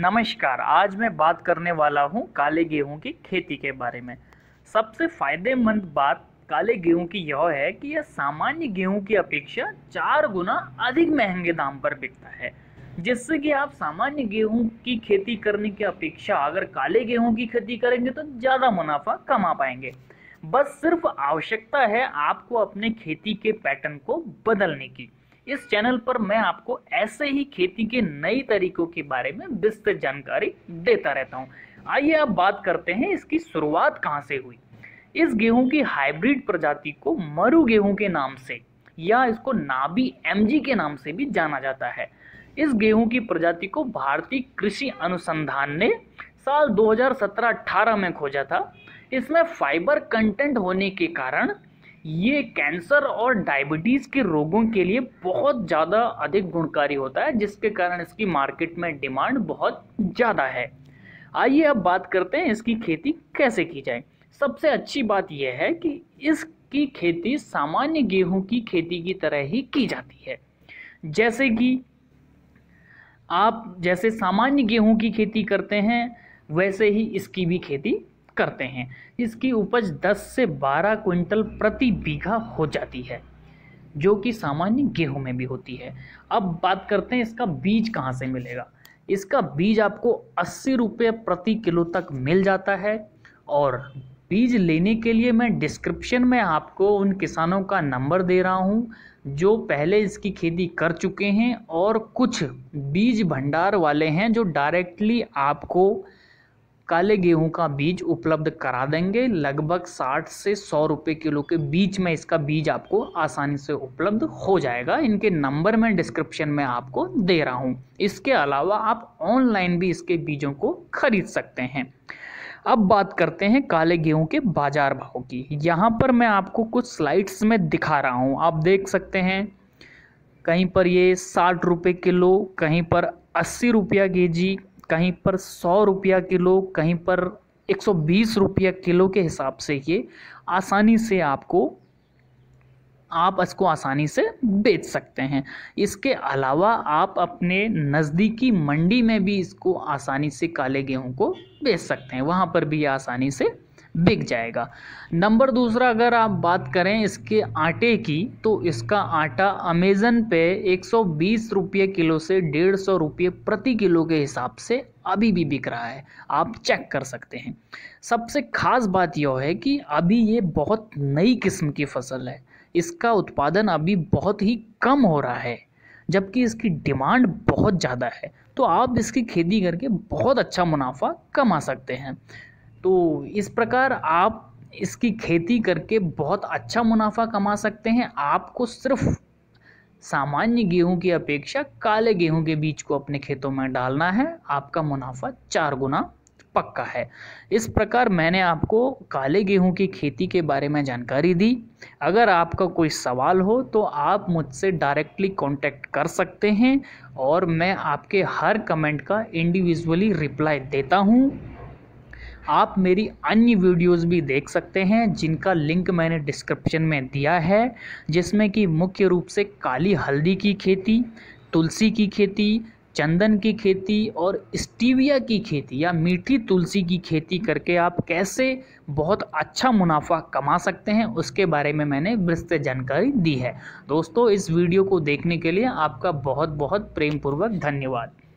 नमस्कार आज मैं बात करने वाला हूँ काले गेहूं की खेती के बारे में सबसे फायदेमंद बात काले गेहूं की यह है कि यह सामान्य गेहूं की अपेक्षा चार गुना अधिक महंगे दाम पर बिकता है जिससे कि आप सामान्य गेहूं की खेती करने की अपेक्षा अगर काले गेहूं की खेती करेंगे तो ज़्यादा मुनाफा कमा पाएंगे बस सिर्फ आवश्यकता है आपको अपने खेती के पैटर्न को बदलने की इस चैनल पर मैं आपको ऐसे ही खेती के नई तरीकों के बारे में विस्तृत जानकारी देता रहता हूँ आइए आप बात करते हैं इसकी शुरुआत कहाँ से हुई इस गेहूं की हाइब्रिड प्रजाति को मरु गेहूं के नाम से या इसको नाबी एमजी के नाम से भी जाना जाता है इस गेहूं की प्रजाति को भारतीय कृषि अनुसंधान ने साल 2017-18 में खोजा था इसमें फाइबर कंटेंट होने के कारण ये कैंसर और डायबिटीज़ के रोगों के लिए बहुत ज़्यादा अधिक गुणकारी होता है जिसके कारण इसकी मार्केट में डिमांड बहुत ज़्यादा है आइए अब बात करते हैं इसकी खेती कैसे की जाए सबसे अच्छी बात यह है कि इसकी खेती सामान्य गेहूं की खेती की तरह ही की जाती है जैसे कि आप जैसे सामान्य गेहूं की खेती करते हैं वैसे ही इसकी भी खेती करते हैं इसकी उपज 10 से 12 क्विंटल प्रति बीघा हो जाती है जो कि सामान्य गेहूं में भी होती है अब बात करते हैं इसका बीज कहाँ से मिलेगा इसका बीज आपको अस्सी रुपये प्रति किलो तक मिल जाता है और बीज लेने के लिए मैं डिस्क्रिप्शन में आपको उन किसानों का नंबर दे रहा हूँ जो पहले इसकी खेती कर चुके हैं और कुछ बीज भंडार वाले हैं जो डायरेक्टली आपको काले गेहूं का बीज उपलब्ध करा देंगे लगभग 60 से 100 रुपए किलो के बीच में इसका बीज आपको आसानी से उपलब्ध हो जाएगा इनके नंबर मैं डिस्क्रिप्शन में आपको दे रहा हूँ इसके अलावा आप ऑनलाइन भी इसके बीजों को खरीद सकते हैं अब बात करते हैं काले गेहूं के बाजार भाव की यहाँ पर मैं आपको कुछ स्लाइड्स में दिखा रहा हूँ आप देख सकते हैं कहीं पर ये साठ रुपये किलो कहीं पर अस्सी रुपया के जी कहीं पर सौ रुपया किलो कहीं पर एक सौ बीस रुपया किलो के हिसाब से ये आसानी से आपको आप इसको आसानी से बेच सकते हैं इसके अलावा आप अपने नज़दीकी मंडी में भी इसको आसानी से काले गेहूं को बेच सकते हैं वहाँ पर भी आसानी से बिक जाएगा नंबर दूसरा अगर आप बात करें इसके आटे की तो इसका आटा अमेज़न पे एक रुपये किलो से डेढ़ सौ रुपये प्रति किलो के हिसाब से अभी भी बिक रहा है आप चेक कर सकते हैं सबसे ख़ास बात यह है कि अभी ये बहुत नई किस्म की फसल है इसका उत्पादन अभी बहुत ही कम हो रहा है जबकि इसकी डिमांड बहुत ज़्यादा है तो आप इसकी खेती करके बहुत अच्छा मुनाफा कमा सकते हैं तो इस प्रकार आप इसकी खेती करके बहुत अच्छा मुनाफा कमा सकते हैं आपको सिर्फ सामान्य गेहूं की अपेक्षा काले गेहूं के बीज को अपने खेतों में डालना है आपका मुनाफा चार गुना पक्का है इस प्रकार मैंने आपको काले गेहूं की खेती के बारे में जानकारी दी अगर आपका कोई सवाल हो तो आप मुझसे डायरेक्टली कांटेक्ट कर सकते हैं और मैं आपके हर कमेंट का इंडिविजुअली रिप्लाई देता हूं आप मेरी अन्य वीडियोस भी देख सकते हैं जिनका लिंक मैंने डिस्क्रिप्शन में दिया है जिसमें कि मुख्य रूप से काली हल्दी की खेती तुलसी की खेती चंदन की खेती और स्टीविया की खेती या मीठी तुलसी की खेती करके आप कैसे बहुत अच्छा मुनाफा कमा सकते हैं उसके बारे में मैंने विस्तृत जानकारी दी है दोस्तों इस वीडियो को देखने के लिए आपका बहुत बहुत प्रेमपूर्वक धन्यवाद